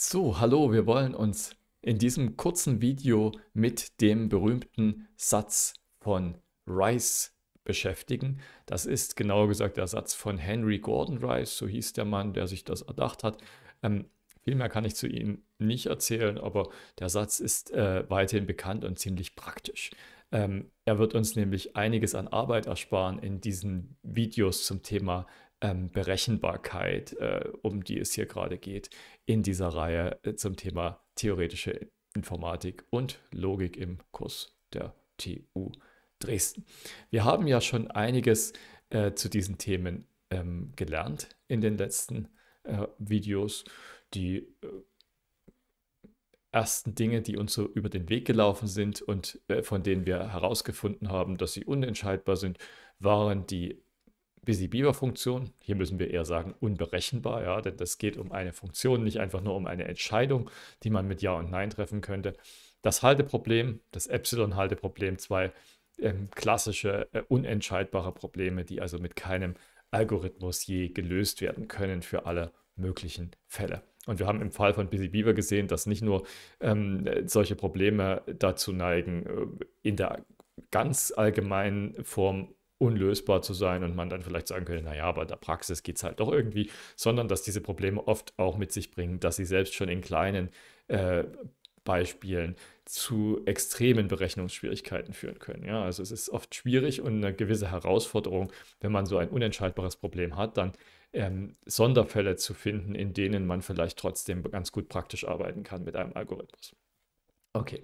So, hallo, wir wollen uns in diesem kurzen Video mit dem berühmten Satz von Rice beschäftigen. Das ist genauer gesagt der Satz von Henry Gordon Rice, so hieß der Mann, der sich das erdacht hat. Ähm, viel mehr kann ich zu ihm nicht erzählen, aber der Satz ist äh, weiterhin bekannt und ziemlich praktisch. Ähm, er wird uns nämlich einiges an Arbeit ersparen in diesen Videos zum Thema ähm, Berechenbarkeit, äh, um die es hier gerade geht, in dieser Reihe äh, zum Thema theoretische Informatik und Logik im Kurs der TU Dresden. Wir haben ja schon einiges äh, zu diesen Themen ähm, gelernt in den letzten äh, Videos. Die äh, ersten Dinge, die uns so über den Weg gelaufen sind und äh, von denen wir herausgefunden haben, dass sie unentscheidbar sind, waren die Busy Beaver Funktion. Hier müssen wir eher sagen unberechenbar, ja, denn das geht um eine Funktion, nicht einfach nur um eine Entscheidung, die man mit Ja und Nein treffen könnte. Das Halteproblem, das Epsilon-Halteproblem, zwei ähm, klassische äh, unentscheidbare Probleme, die also mit keinem Algorithmus je gelöst werden können für alle möglichen Fälle. Und wir haben im Fall von Busy Beaver gesehen, dass nicht nur ähm, solche Probleme dazu neigen, äh, in der ganz allgemeinen Form unlösbar zu sein und man dann vielleicht sagen könnte, naja, aber in der Praxis geht es halt doch irgendwie, sondern dass diese Probleme oft auch mit sich bringen, dass sie selbst schon in kleinen äh, Beispielen zu extremen Berechnungsschwierigkeiten führen können. Ja, also es ist oft schwierig und eine gewisse Herausforderung, wenn man so ein unentscheidbares Problem hat, dann ähm, Sonderfälle zu finden, in denen man vielleicht trotzdem ganz gut praktisch arbeiten kann mit einem Algorithmus. Okay.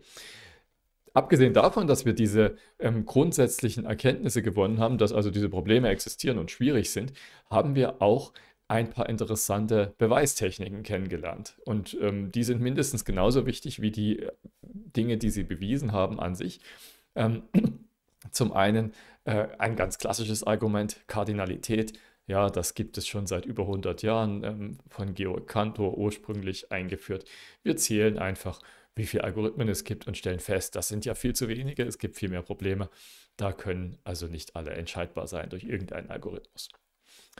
Abgesehen davon, dass wir diese ähm, grundsätzlichen Erkenntnisse gewonnen haben, dass also diese Probleme existieren und schwierig sind, haben wir auch ein paar interessante Beweistechniken kennengelernt. Und ähm, die sind mindestens genauso wichtig wie die äh, Dinge, die sie bewiesen haben an sich. Ähm, zum einen äh, ein ganz klassisches Argument, Kardinalität. Ja, das gibt es schon seit über 100 Jahren, ähm, von Georg Cantor ursprünglich eingeführt. Wir zählen einfach wie viele Algorithmen es gibt und stellen fest, das sind ja viel zu wenige, es gibt viel mehr Probleme. Da können also nicht alle entscheidbar sein durch irgendeinen Algorithmus.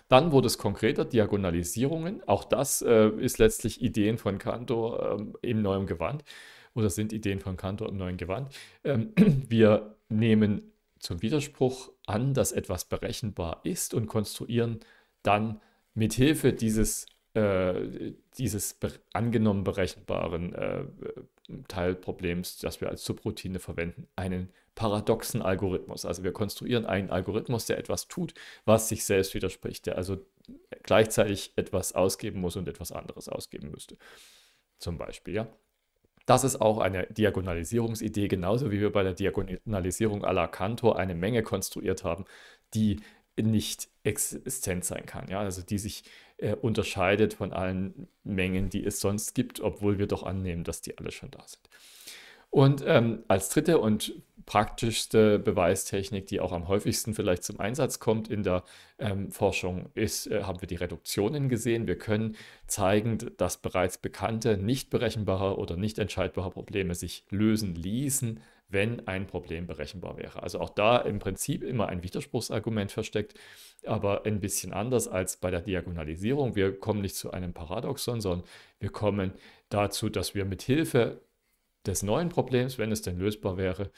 Dann wurde es konkreter, Diagonalisierungen. Auch das äh, ist letztlich Ideen von Cantor ähm, im neuen Gewand oder sind Ideen von Cantor im neuen Gewand. Ähm, wir nehmen zum Widerspruch an, dass etwas berechenbar ist und konstruieren dann mithilfe dieses äh, dieses be angenommen berechenbaren äh, Teilproblems, das wir als Subroutine verwenden, einen paradoxen Algorithmus. Also wir konstruieren einen Algorithmus, der etwas tut, was sich selbst widerspricht, der also gleichzeitig etwas ausgeben muss und etwas anderes ausgeben müsste. Zum Beispiel, ja. Das ist auch eine Diagonalisierungsidee, genauso wie wir bei der Diagonalisierung à la Cantor eine Menge konstruiert haben, die nicht existent sein kann, ja, also die sich äh, unterscheidet von allen Mengen, die es sonst gibt, obwohl wir doch annehmen, dass die alle schon da sind. Und ähm, als dritte und praktischste Beweistechnik, die auch am häufigsten vielleicht zum Einsatz kommt in der ähm, Forschung, ist, äh, haben wir die Reduktionen gesehen. Wir können zeigen, dass bereits bekannte, nicht berechenbare oder nicht entscheidbare Probleme sich lösen ließen, wenn ein Problem berechenbar wäre. Also auch da im Prinzip immer ein Widerspruchsargument versteckt, aber ein bisschen anders als bei der Diagonalisierung. Wir kommen nicht zu einem Paradoxon, sondern wir kommen dazu, dass wir mit Hilfe des neuen Problems, wenn es denn lösbar wäre,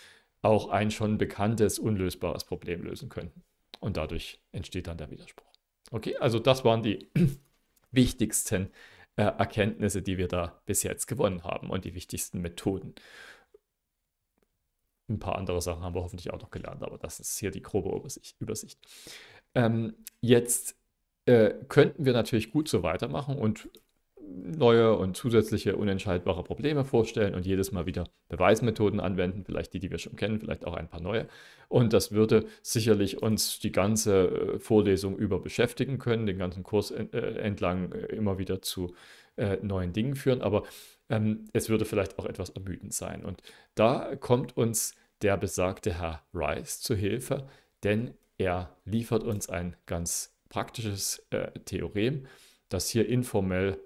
auch ein schon bekanntes, unlösbares Problem lösen könnten. Und dadurch entsteht dann der Widerspruch. Okay, also das waren die wichtigsten äh, Erkenntnisse, die wir da bis jetzt gewonnen haben und die wichtigsten Methoden. Ein paar andere Sachen haben wir hoffentlich auch noch gelernt, aber das ist hier die grobe Übersicht. Ähm, jetzt äh, könnten wir natürlich gut so weitermachen und neue und zusätzliche unentscheidbare Probleme vorstellen und jedes Mal wieder Beweismethoden anwenden, vielleicht die, die wir schon kennen, vielleicht auch ein paar neue. Und das würde sicherlich uns die ganze äh, Vorlesung über beschäftigen können, den ganzen Kurs äh, entlang äh, immer wieder zu neuen Dingen führen. Aber ähm, es würde vielleicht auch etwas ermüdend sein. Und da kommt uns der besagte Herr Rice zu Hilfe, denn er liefert uns ein ganz praktisches äh, Theorem, das hier informell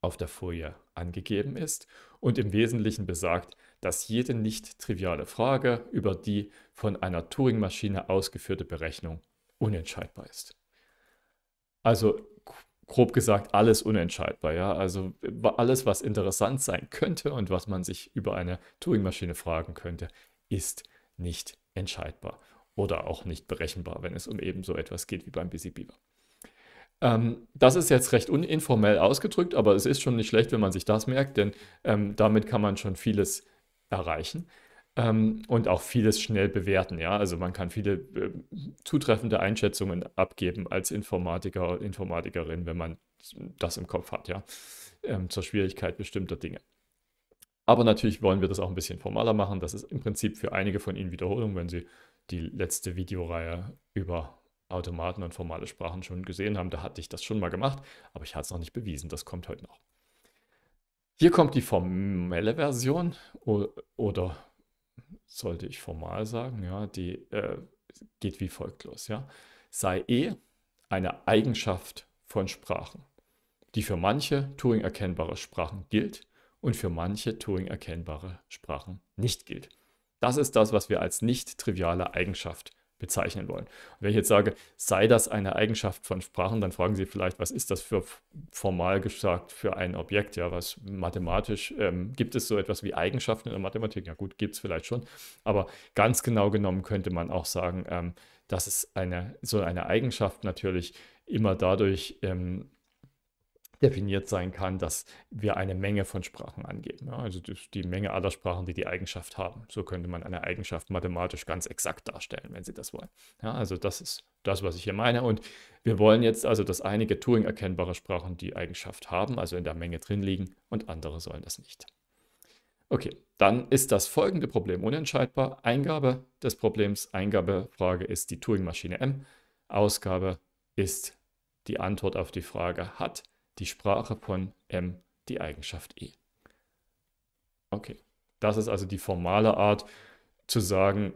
auf der Folie angegeben ist und im Wesentlichen besagt, dass jede nicht triviale Frage über die von einer Turing-Maschine ausgeführte Berechnung unentscheidbar ist. Also grob gesagt alles unentscheidbar. Ja? Also alles, was interessant sein könnte und was man sich über eine Turing-Maschine fragen könnte, ist nicht entscheidbar oder auch nicht berechenbar, wenn es um eben so etwas geht wie beim Busy Beaver. Ähm, das ist jetzt recht uninformell ausgedrückt, aber es ist schon nicht schlecht, wenn man sich das merkt, denn ähm, damit kann man schon vieles erreichen ähm, und auch vieles schnell bewerten. Ja? Also man kann viele äh, zutreffende Einschätzungen abgeben als Informatiker und Informatikerin, wenn man das im Kopf hat, ja, ähm, zur Schwierigkeit bestimmter Dinge. Aber natürlich wollen wir das auch ein bisschen formaler machen. Das ist im Prinzip für einige von Ihnen Wiederholung, wenn Sie die letzte Videoreihe über Automaten und formale Sprachen schon gesehen haben. Da hatte ich das schon mal gemacht, aber ich hatte es noch nicht bewiesen. Das kommt heute noch. Hier kommt die formelle Version oder sollte ich formal sagen, ja, die äh, geht wie folgt los, ja. Sei E eine Eigenschaft von Sprachen, die für manche Turing erkennbare Sprachen gilt und für manche Turing erkennbare Sprachen nicht gilt. Das ist das, was wir als nicht triviale Eigenschaft bezeichnen wollen. Und wenn ich jetzt sage, sei das eine Eigenschaft von Sprachen, dann fragen Sie vielleicht, was ist das für formal gesagt für ein Objekt? Ja, was mathematisch ähm, gibt es so etwas wie Eigenschaften in der Mathematik? Ja, gut, gibt es vielleicht schon. Aber ganz genau genommen könnte man auch sagen, ähm, dass es eine so eine Eigenschaft natürlich immer dadurch ähm, definiert sein kann, dass wir eine Menge von Sprachen angeben. Ja, also die Menge aller Sprachen, die die Eigenschaft haben. So könnte man eine Eigenschaft mathematisch ganz exakt darstellen, wenn Sie das wollen. Ja, also das ist das, was ich hier meine. Und wir wollen jetzt also, dass einige Turing-erkennbare Sprachen die Eigenschaft haben, also in der Menge drin liegen, und andere sollen das nicht. Okay, dann ist das folgende Problem unentscheidbar. Eingabe des Problems, Eingabefrage ist die Turing-Maschine M. Ausgabe ist die Antwort auf die Frage hat die Sprache von M die Eigenschaft E. Okay, das ist also die formale Art zu sagen,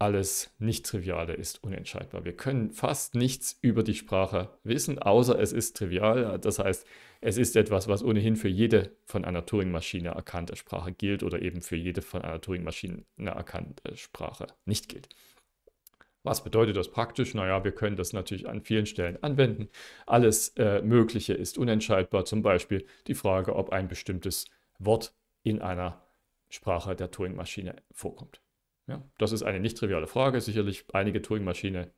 alles Nicht-Triviale ist unentscheidbar. Wir können fast nichts über die Sprache wissen, außer es ist trivial. Das heißt, es ist etwas, was ohnehin für jede von einer Turing-Maschine erkannte Sprache gilt oder eben für jede von einer Turing-Maschine erkannte Sprache nicht gilt. Was bedeutet das praktisch? Naja, wir können das natürlich an vielen Stellen anwenden. Alles äh, Mögliche ist unentscheidbar, zum Beispiel die Frage, ob ein bestimmtes Wort in einer Sprache der Turing-Maschine vorkommt. Ja, das ist eine nicht triviale Frage. Sicherlich einige Turing-Maschinen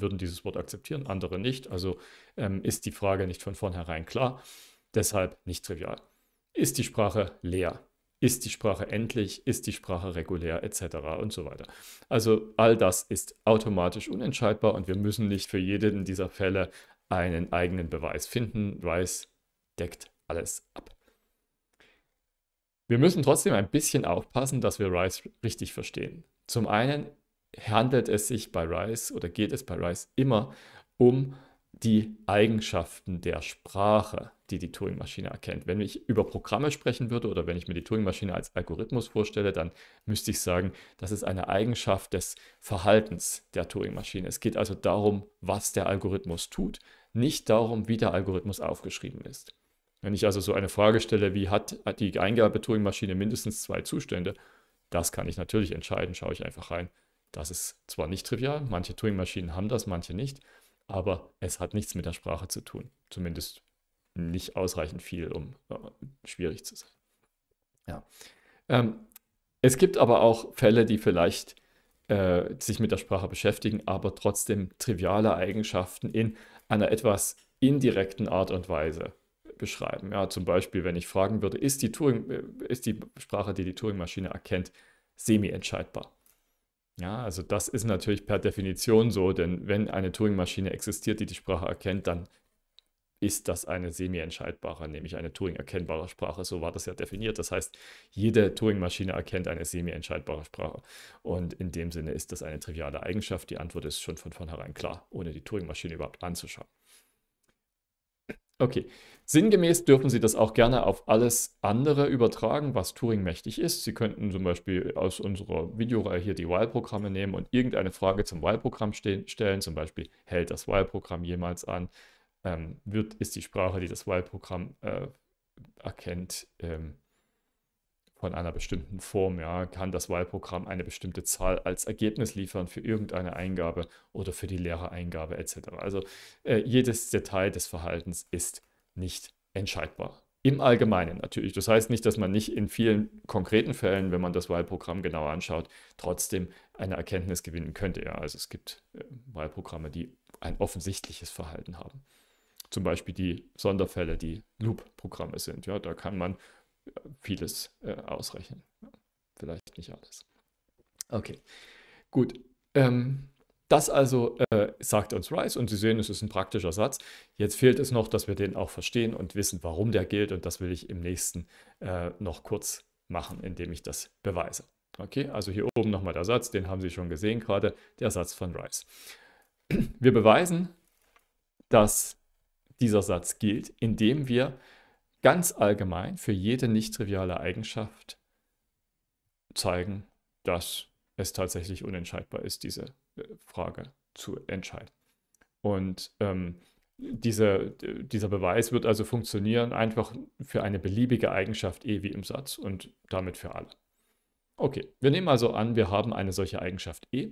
würden dieses Wort akzeptieren, andere nicht. Also ähm, ist die Frage nicht von vornherein klar. Deshalb nicht trivial. Ist die Sprache leer? ist die Sprache endlich, ist die Sprache regulär etc. und so weiter. Also all das ist automatisch unentscheidbar und wir müssen nicht für jeden dieser Fälle einen eigenen Beweis finden. Weiß deckt alles ab. Wir müssen trotzdem ein bisschen aufpassen, dass wir Rice richtig verstehen. Zum einen handelt es sich bei Rice oder geht es bei Rice immer um die Eigenschaften der Sprache, die die Turing-Maschine erkennt. Wenn ich über Programme sprechen würde oder wenn ich mir die Turing-Maschine als Algorithmus vorstelle, dann müsste ich sagen, das ist eine Eigenschaft des Verhaltens der Turing-Maschine. Es geht also darum, was der Algorithmus tut, nicht darum, wie der Algorithmus aufgeschrieben ist. Wenn ich also so eine Frage stelle, wie hat die Eingabe-Turing-Maschine mindestens zwei Zustände, das kann ich natürlich entscheiden, schaue ich einfach rein. Das ist zwar nicht trivial, manche Turing-Maschinen haben das, manche nicht aber es hat nichts mit der Sprache zu tun. Zumindest nicht ausreichend viel, um äh, schwierig zu sein. Ja. Ähm, es gibt aber auch Fälle, die vielleicht äh, sich mit der Sprache beschäftigen, aber trotzdem triviale Eigenschaften in einer etwas indirekten Art und Weise beschreiben. Ja, zum Beispiel, wenn ich fragen würde, ist die, Turing, äh, ist die Sprache, die die Turing-Maschine erkennt, semi-entscheidbar? Ja, also das ist natürlich per Definition so, denn wenn eine Turing-Maschine existiert, die die Sprache erkennt, dann ist das eine semi-entscheidbare, nämlich eine Turing-erkennbare Sprache. So war das ja definiert. Das heißt, jede Turing-Maschine erkennt eine semi-entscheidbare Sprache. Und in dem Sinne ist das eine triviale Eigenschaft. Die Antwort ist schon von vornherein klar, ohne die Turing-Maschine überhaupt anzuschauen. Okay. Sinngemäß dürfen Sie das auch gerne auf alles andere übertragen, was Turing mächtig ist. Sie könnten zum Beispiel aus unserer Videoreihe hier die While-Programme nehmen und irgendeine Frage zum While-Programm stellen, zum Beispiel hält das While-Programm jemals an, ähm, wird, ist die Sprache, die das While-Programm äh, erkennt, ähm, von einer bestimmten Form. Ja, kann das Wahlprogramm eine bestimmte Zahl als Ergebnis liefern für irgendeine Eingabe oder für die Lehrereingabe etc. Also äh, jedes Detail des Verhaltens ist nicht entscheidbar. Im Allgemeinen natürlich. Das heißt nicht, dass man nicht in vielen konkreten Fällen, wenn man das Wahlprogramm genauer anschaut, trotzdem eine Erkenntnis gewinnen könnte. Ja, also es gibt äh, Wahlprogramme, die ein offensichtliches Verhalten haben. Zum Beispiel die Sonderfälle, die Loop-Programme sind. Ja, da kann man vieles äh, ausrechnen. Vielleicht nicht alles. Okay, gut. Ähm, das also äh, sagt uns Rice und Sie sehen, es ist ein praktischer Satz. Jetzt fehlt es noch, dass wir den auch verstehen und wissen, warum der gilt und das will ich im nächsten äh, noch kurz machen, indem ich das beweise. Okay, also hier oben nochmal der Satz, den haben Sie schon gesehen gerade, der Satz von Rice. Wir beweisen, dass dieser Satz gilt, indem wir ganz allgemein für jede nicht triviale Eigenschaft zeigen, dass es tatsächlich unentscheidbar ist, diese äh, Frage zu entscheiden. Und ähm, diese, dieser Beweis wird also funktionieren einfach für eine beliebige Eigenschaft E wie im Satz und damit für alle. Okay, wir nehmen also an, wir haben eine solche Eigenschaft E.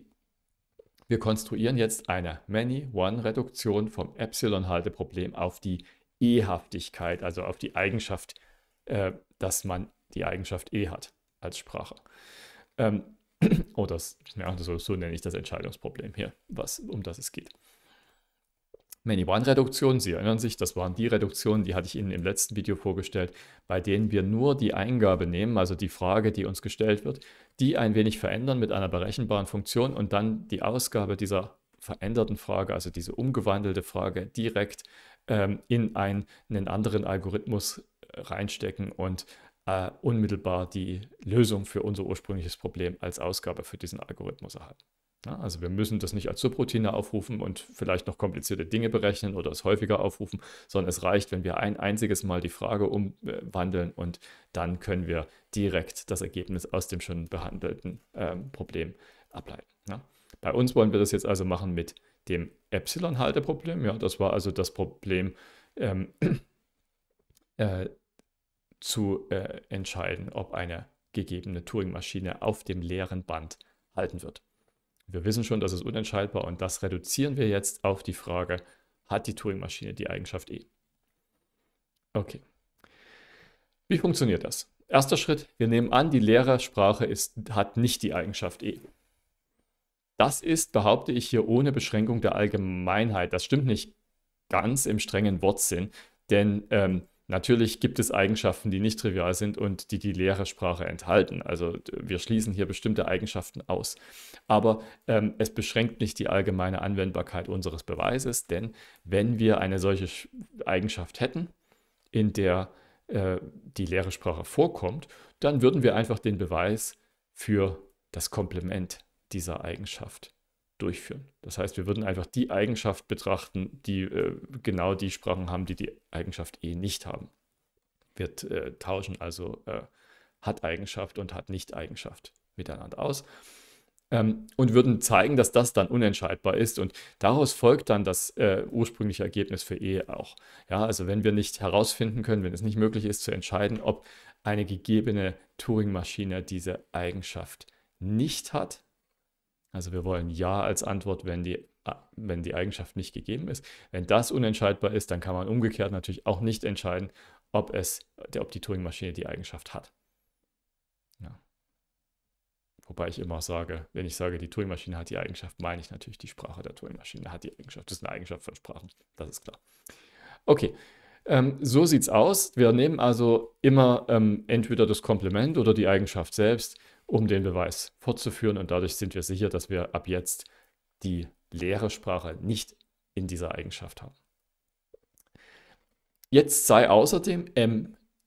Wir konstruieren jetzt eine Many-One-Reduktion vom Epsilon-Halteproblem auf die E-Haftigkeit, also auf die Eigenschaft, äh, dass man die Eigenschaft E hat als Sprache. Ähm, oh, das, ja, so, so nenne ich das Entscheidungsproblem hier, was, um das es geht. Many-One-Reduktionen, Sie erinnern sich, das waren die Reduktionen, die hatte ich Ihnen im letzten Video vorgestellt, bei denen wir nur die Eingabe nehmen, also die Frage, die uns gestellt wird, die ein wenig verändern mit einer berechenbaren Funktion und dann die Ausgabe dieser veränderten Frage, also diese umgewandelte Frage direkt ähm, in einen, einen anderen Algorithmus äh, reinstecken und äh, unmittelbar die Lösung für unser ursprüngliches Problem als Ausgabe für diesen Algorithmus erhalten. Ja, also wir müssen das nicht als Subroutine aufrufen und vielleicht noch komplizierte Dinge berechnen oder es häufiger aufrufen, sondern es reicht, wenn wir ein einziges Mal die Frage umwandeln und dann können wir direkt das Ergebnis aus dem schon behandelten ähm, Problem ableiten. Ja. Bei uns wollen wir das jetzt also machen mit dem Epsilon-Halteproblem. Ja, das war also das Problem ähm, äh, zu äh, entscheiden, ob eine gegebene Turing-Maschine auf dem leeren Band halten wird. Wir wissen schon, das ist unentscheidbar und das reduzieren wir jetzt auf die Frage, hat die Turing-Maschine die Eigenschaft E? Okay. Wie funktioniert das? Erster Schritt, wir nehmen an, die Lehrersprache ist, hat nicht die Eigenschaft E. Das ist, behaupte ich hier, ohne Beschränkung der Allgemeinheit. Das stimmt nicht ganz im strengen Wortsinn, denn ähm, natürlich gibt es Eigenschaften, die nicht trivial sind und die die leere Sprache enthalten. Also wir schließen hier bestimmte Eigenschaften aus. Aber ähm, es beschränkt nicht die allgemeine Anwendbarkeit unseres Beweises, denn wenn wir eine solche Sch Eigenschaft hätten, in der äh, die leere Sprache vorkommt, dann würden wir einfach den Beweis für das Komplement dieser Eigenschaft durchführen. Das heißt, wir würden einfach die Eigenschaft betrachten, die äh, genau die Sprachen haben, die die Eigenschaft E nicht haben. Wir äh, tauschen also äh, hat Eigenschaft und hat nicht Eigenschaft miteinander aus ähm, und würden zeigen, dass das dann unentscheidbar ist und daraus folgt dann das äh, ursprüngliche Ergebnis für E auch. Ja, also wenn wir nicht herausfinden können, wenn es nicht möglich ist zu entscheiden, ob eine gegebene Turing-Maschine diese Eigenschaft nicht hat, also wir wollen Ja als Antwort, wenn die, äh, wenn die Eigenschaft nicht gegeben ist. Wenn das unentscheidbar ist, dann kann man umgekehrt natürlich auch nicht entscheiden, ob, es, äh, ob die Turing-Maschine die Eigenschaft hat. Ja. Wobei ich immer sage, wenn ich sage, die Turing-Maschine hat die Eigenschaft, meine ich natürlich die Sprache der Turing-Maschine hat die Eigenschaft. Das ist eine Eigenschaft von Sprachen, das ist klar. Okay, ähm, so es aus. Wir nehmen also immer ähm, entweder das Komplement oder die Eigenschaft selbst um den Beweis fortzuführen. Und dadurch sind wir sicher, dass wir ab jetzt die leere Sprache nicht in dieser Eigenschaft haben. Jetzt sei außerdem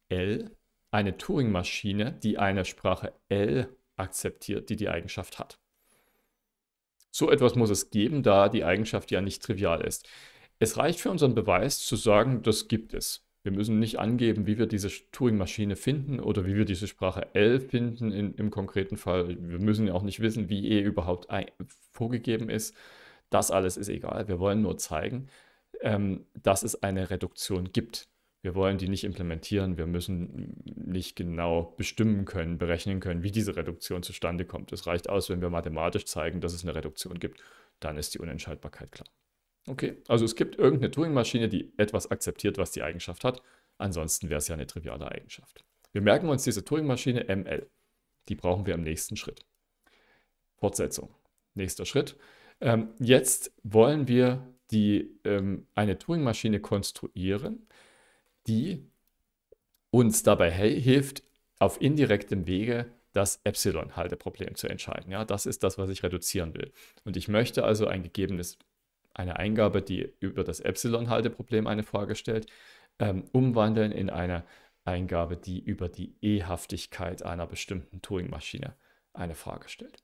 ML eine Turing-Maschine, die eine Sprache L akzeptiert, die die Eigenschaft hat. So etwas muss es geben, da die Eigenschaft ja nicht trivial ist. Es reicht für unseren Beweis zu sagen, das gibt es. Wir müssen nicht angeben, wie wir diese Turing-Maschine finden oder wie wir diese Sprache L finden in, im konkreten Fall. Wir müssen ja auch nicht wissen, wie E überhaupt vorgegeben ist. Das alles ist egal. Wir wollen nur zeigen, ähm, dass es eine Reduktion gibt. Wir wollen die nicht implementieren. Wir müssen nicht genau bestimmen können, berechnen können, wie diese Reduktion zustande kommt. Es reicht aus, wenn wir mathematisch zeigen, dass es eine Reduktion gibt. Dann ist die Unentscheidbarkeit klar. Okay, also es gibt irgendeine Turing-Maschine, die etwas akzeptiert, was die Eigenschaft hat. Ansonsten wäre es ja eine triviale Eigenschaft. Wir merken uns diese Turing-Maschine ML. Die brauchen wir im nächsten Schritt. Fortsetzung. Nächster Schritt. Ähm, jetzt wollen wir die, ähm, eine Turing-Maschine konstruieren, die uns dabei hilft, auf indirektem Wege das Epsilon-Halteproblem zu entscheiden. Ja, das ist das, was ich reduzieren will. Und ich möchte also ein gegebenes eine Eingabe, die über das Epsilon-Halteproblem eine Frage stellt, ähm, umwandeln in eine Eingabe, die über die E-Haftigkeit einer bestimmten Turing-Maschine eine Frage stellt.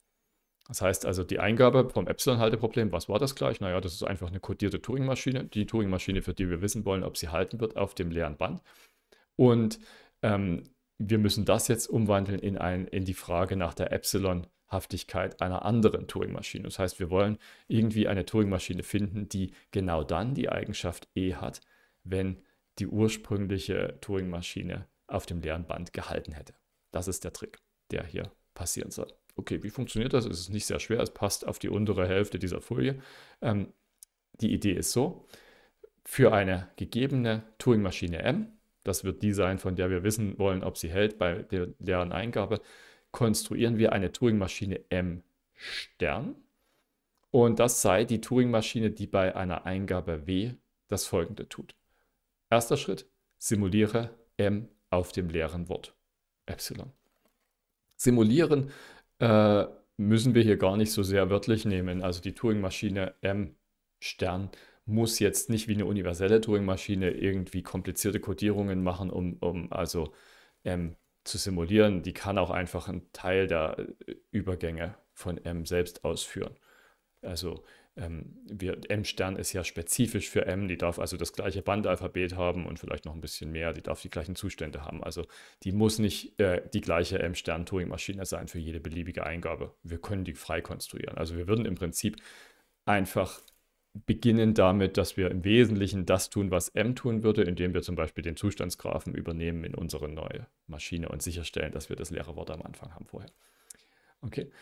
Das heißt also, die Eingabe vom Epsilon-Halteproblem, was war das gleich? Naja, das ist einfach eine kodierte Turing-Maschine, die Turing-Maschine, für die wir wissen wollen, ob sie halten wird auf dem leeren Band. Und ähm, wir müssen das jetzt umwandeln in, ein, in die Frage nach der Epsilon-Halteproblem. Sinnhaftigkeit einer anderen Turing-Maschine. Das heißt, wir wollen irgendwie eine Turing-Maschine finden, die genau dann die Eigenschaft E hat, wenn die ursprüngliche Turing-Maschine auf dem leeren Band gehalten hätte. Das ist der Trick, der hier passieren soll. Okay, wie funktioniert das? Es ist nicht sehr schwer, es passt auf die untere Hälfte dieser Folie. Ähm, die Idee ist so, für eine gegebene Turing-Maschine M, das wird die sein, von der wir wissen wollen, ob sie hält bei der leeren Eingabe, konstruieren wir eine Turing-Maschine M Stern. Und das sei die Turing-Maschine, die bei einer Eingabe W das folgende tut. Erster Schritt, simuliere M auf dem leeren Wort Epsilon. Simulieren äh, müssen wir hier gar nicht so sehr wörtlich nehmen. Also die Turing-Maschine M Stern muss jetzt nicht wie eine universelle Turing-Maschine irgendwie komplizierte Codierungen machen, um, um also M zu simulieren, die kann auch einfach einen Teil der äh, Übergänge von M selbst ausführen. Also ähm, M-Stern ist ja spezifisch für M, die darf also das gleiche Bandalphabet haben und vielleicht noch ein bisschen mehr, die darf die gleichen Zustände haben. Also die muss nicht äh, die gleiche M-Stern-Turing-Maschine sein für jede beliebige Eingabe. Wir können die frei konstruieren. Also wir würden im Prinzip einfach beginnen damit, dass wir im Wesentlichen das tun, was M tun würde, indem wir zum Beispiel den Zustandsgraphen übernehmen in unsere neue Maschine und sicherstellen, dass wir das leere Wort am Anfang haben vorher. Okay.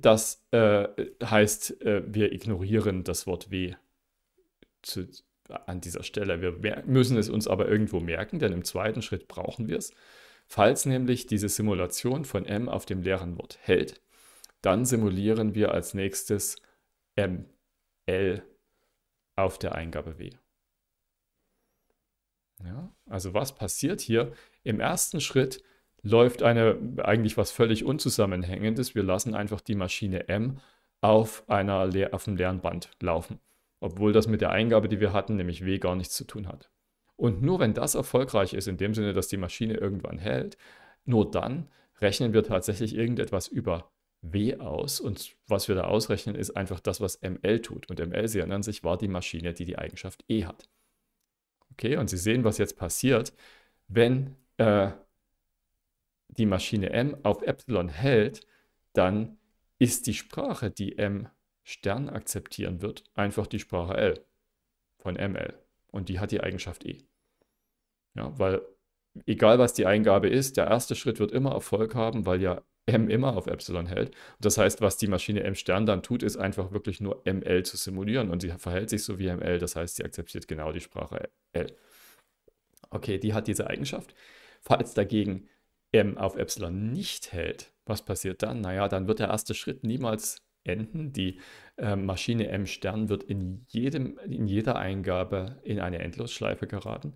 Das äh, heißt, äh, wir ignorieren das Wort W zu, an dieser Stelle. Wir müssen es uns aber irgendwo merken, denn im zweiten Schritt brauchen wir es. Falls nämlich diese Simulation von M auf dem leeren Wort hält, dann simulieren wir als nächstes M L auf der Eingabe W. Ja, also was passiert hier? Im ersten Schritt läuft eine eigentlich was völlig unzusammenhängendes. Wir lassen einfach die Maschine M auf, einer, auf dem leeren Band laufen, obwohl das mit der Eingabe, die wir hatten, nämlich W gar nichts zu tun hat. Und nur wenn das erfolgreich ist, in dem Sinne, dass die Maschine irgendwann hält, nur dann rechnen wir tatsächlich irgendetwas über W aus und was wir da ausrechnen, ist einfach das, was ML tut. Und ML, Sie erinnern sich, war die Maschine, die die Eigenschaft E hat. Okay, und Sie sehen, was jetzt passiert, wenn äh, die Maschine M auf Epsilon hält, dann ist die Sprache, die M Stern akzeptieren wird, einfach die Sprache L von ML. Und die hat die Eigenschaft E. Ja, weil egal was die Eingabe ist, der erste Schritt wird immer Erfolg haben, weil ja m immer auf Epsilon hält. das heißt, was die Maschine m Stern dann tut, ist einfach wirklich nur ml zu simulieren und sie verhält sich so wie ml, das heißt, sie akzeptiert genau die Sprache l. Okay, die hat diese Eigenschaft. Falls dagegen m auf Epsilon nicht hält, was passiert dann? Naja, dann wird der erste Schritt niemals enden. Die äh, Maschine m Stern wird in, jedem, in jeder Eingabe in eine Endlosschleife geraten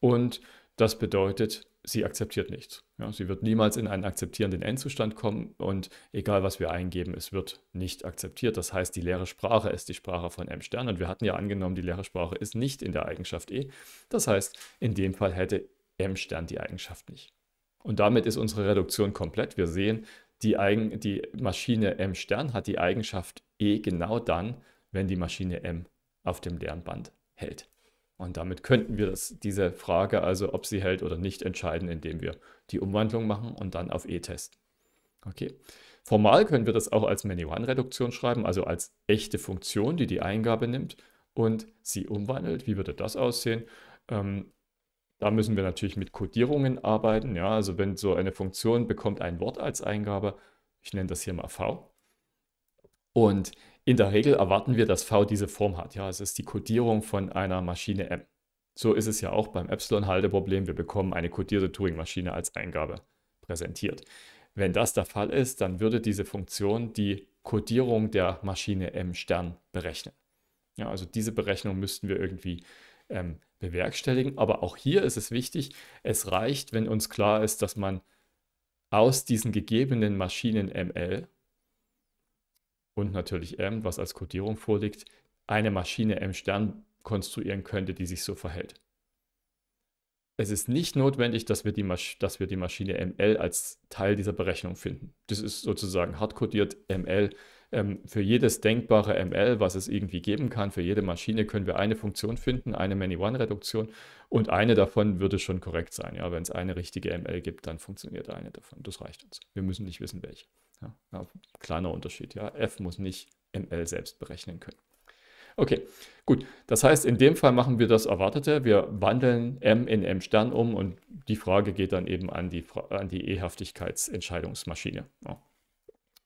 und das bedeutet, sie akzeptiert nichts. Ja, sie wird niemals in einen akzeptierenden Endzustand kommen und egal was wir eingeben, es wird nicht akzeptiert. Das heißt, die leere Sprache ist die Sprache von M Stern und wir hatten ja angenommen, die leere Sprache ist nicht in der Eigenschaft E. Das heißt, in dem Fall hätte M Stern die Eigenschaft nicht. Und damit ist unsere Reduktion komplett. Wir sehen, die, Eigen, die Maschine M Stern hat die Eigenschaft E genau dann, wenn die Maschine M auf dem leeren Band hält. Und damit könnten wir das, diese Frage also, ob sie hält oder nicht, entscheiden, indem wir die Umwandlung machen und dann auf E testen. Okay. Formal können wir das auch als Many-One-Reduktion schreiben, also als echte Funktion, die die Eingabe nimmt und sie umwandelt. Wie würde das aussehen? Ähm, da müssen wir natürlich mit Codierungen arbeiten. Ja, also wenn so eine Funktion bekommt ein Wort als Eingabe, ich nenne das hier mal v. Und in der Regel erwarten wir, dass V diese Form hat. Ja, es ist die Codierung von einer Maschine M. So ist es ja auch beim Epsilon-Halteproblem. Wir bekommen eine codierte Turing-Maschine als Eingabe präsentiert. Wenn das der Fall ist, dann würde diese Funktion die Codierung der Maschine M Stern berechnen. Ja, also diese Berechnung müssten wir irgendwie ähm, bewerkstelligen. Aber auch hier ist es wichtig, es reicht, wenn uns klar ist, dass man aus diesen gegebenen Maschinen ML und natürlich M, ähm, was als Codierung vorliegt, eine Maschine M Stern konstruieren könnte, die sich so verhält. Es ist nicht notwendig, dass wir die, dass wir die Maschine ML als Teil dieser Berechnung finden. Das ist sozusagen hardcodiert ML. Ähm, für jedes denkbare ML, was es irgendwie geben kann, für jede Maschine können wir eine Funktion finden, eine Many-One-Reduktion und eine davon würde schon korrekt sein. Ja, wenn es eine richtige ML gibt, dann funktioniert eine davon. Das reicht uns. Wir müssen nicht wissen, welche. Ja, ja, kleiner Unterschied, ja. F muss nicht ML selbst berechnen können. Okay, gut. Das heißt, in dem Fall machen wir das Erwartete. Wir wandeln M in M Stern um und die Frage geht dann eben an die, an die E-Haftigkeitsentscheidungsmaschine. Ja.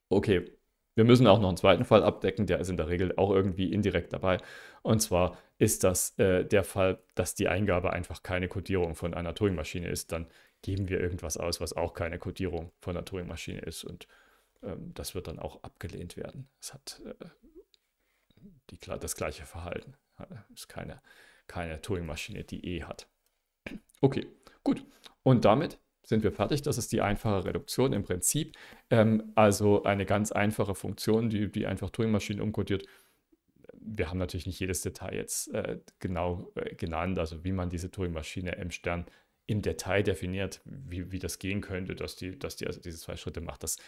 Okay, wir müssen auch noch einen zweiten Fall abdecken, der ist in der Regel auch irgendwie indirekt dabei. Und zwar ist das äh, der Fall, dass die Eingabe einfach keine Codierung von einer Turing-Maschine ist. Dann geben wir irgendwas aus, was auch keine Codierung von einer Turing-Maschine ist und ähm, das wird dann auch abgelehnt werden. Es hat äh, die, das gleiche Verhalten. Es ist keine, keine Turing-Maschine, die E hat. Okay, gut. Und damit sind wir fertig. Das ist die einfache Reduktion im Prinzip. Ähm, also eine ganz einfache Funktion, die, die einfach Turing-Maschinen umkodiert. Wir haben natürlich nicht jedes Detail jetzt äh, genau äh, genannt, also wie man diese Turing-Maschine M-Stern im Detail definiert, wie, wie das gehen könnte, dass die, dass die also diese zwei Schritte macht. Das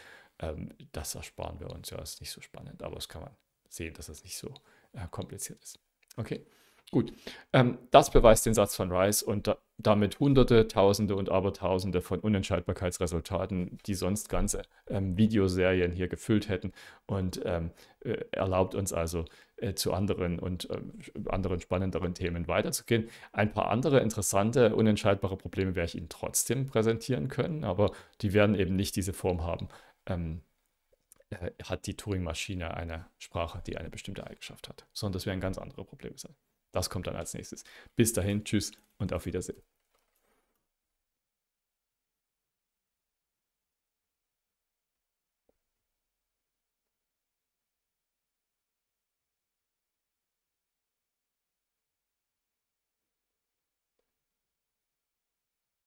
ähm, das ersparen wir uns. Ja, ist nicht so spannend, aber es kann man sehen, dass das nicht so äh, kompliziert ist. Okay, gut. Ähm, das beweist den Satz von Rice und da, damit Hunderte, Tausende und Abertausende von Unentscheidbarkeitsresultaten, die sonst ganze ähm, Videoserien hier gefüllt hätten und ähm, äh, erlaubt uns also äh, zu anderen und äh, anderen spannenderen Themen weiterzugehen. Ein paar andere interessante, unentscheidbare Probleme werde ich Ihnen trotzdem präsentieren können, aber die werden eben nicht diese Form haben ähm, äh, hat die Turing-Maschine eine Sprache, die eine bestimmte Eigenschaft hat, sondern das werden ganz andere Probleme sein. Das kommt dann als nächstes. Bis dahin, tschüss und auf Wiedersehen.